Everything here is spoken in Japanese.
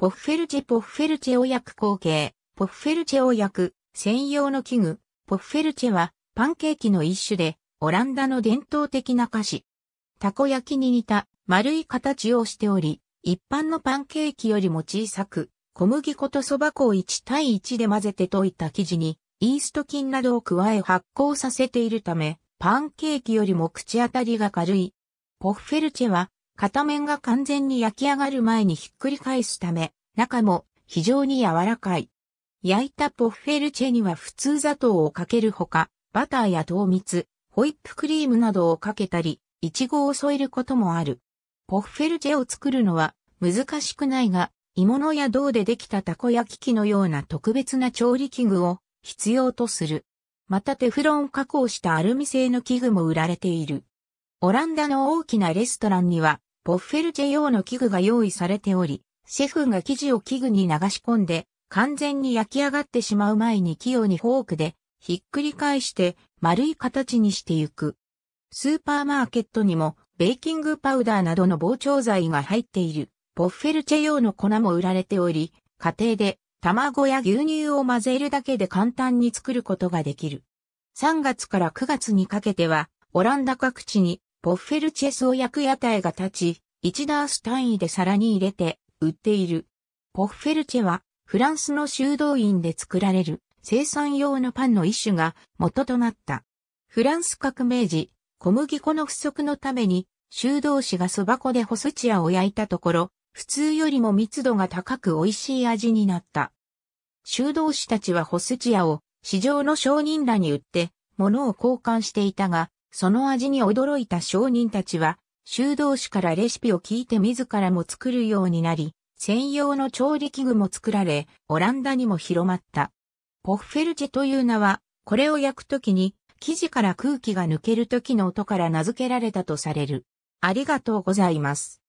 ポッフェルチェポッフェルチェを焼く光景、ポッフェルチェを焼く専用の器具、ポッフェルチェはパンケーキの一種で、オランダの伝統的な菓子。たこ焼きに似た丸い形をしており、一般のパンケーキよりも小さく、小麦粉とそば粉を1対1で混ぜて溶いた生地に、イースト菌などを加え発酵させているため、パンケーキよりも口当たりが軽い。ポッフェルチェは片面が完全に焼き上がる前にひっくり返すため、中も非常に柔らかい。焼いたポッフェルチェには普通砂糖をかけるほか、バターや糖蜜、ホイップクリームなどをかけたり、イチゴを添えることもある。ポッフェルチェを作るのは難しくないが、鋳物や銅でできたたこ焼き器のような特別な調理器具を必要とする。またテフロン加工したアルミ製の器具も売られている。オランダの大きなレストランにはポッフェルチェ用の器具が用意されており、シェフが生地を器具に流し込んで、完全に焼き上がってしまう前に器用にフォークでひっくり返して丸い形にしていく。スーパーマーケットにもベーキングパウダーなどの膨張剤が入っているポッフェルチェ用の粉も売られており、家庭で卵や牛乳を混ぜるだけで簡単に作ることができる。3月から9月にかけては、オランダ各地にポッフェルチェスを焼く屋台が立ち、1ダース単位で皿に入れて売っている。ポッフェルチェはフランスの修道院で作られる生産用のパンの一種が元となった。フランス革命時、小麦粉の不足のために修道士がそば粉でホスチアを焼いたところ、普通よりも密度が高く美味しい味になった。修道士たちはホスチアを市場の商人らに売って、物を交換していたが、その味に驚いた商人たちは、修道士からレシピを聞いて自らも作るようになり、専用の調理器具も作られ、オランダにも広まった。ポッフェルチェという名は、これを焼くときに、生地から空気が抜けるときの音から名付けられたとされる。ありがとうございます。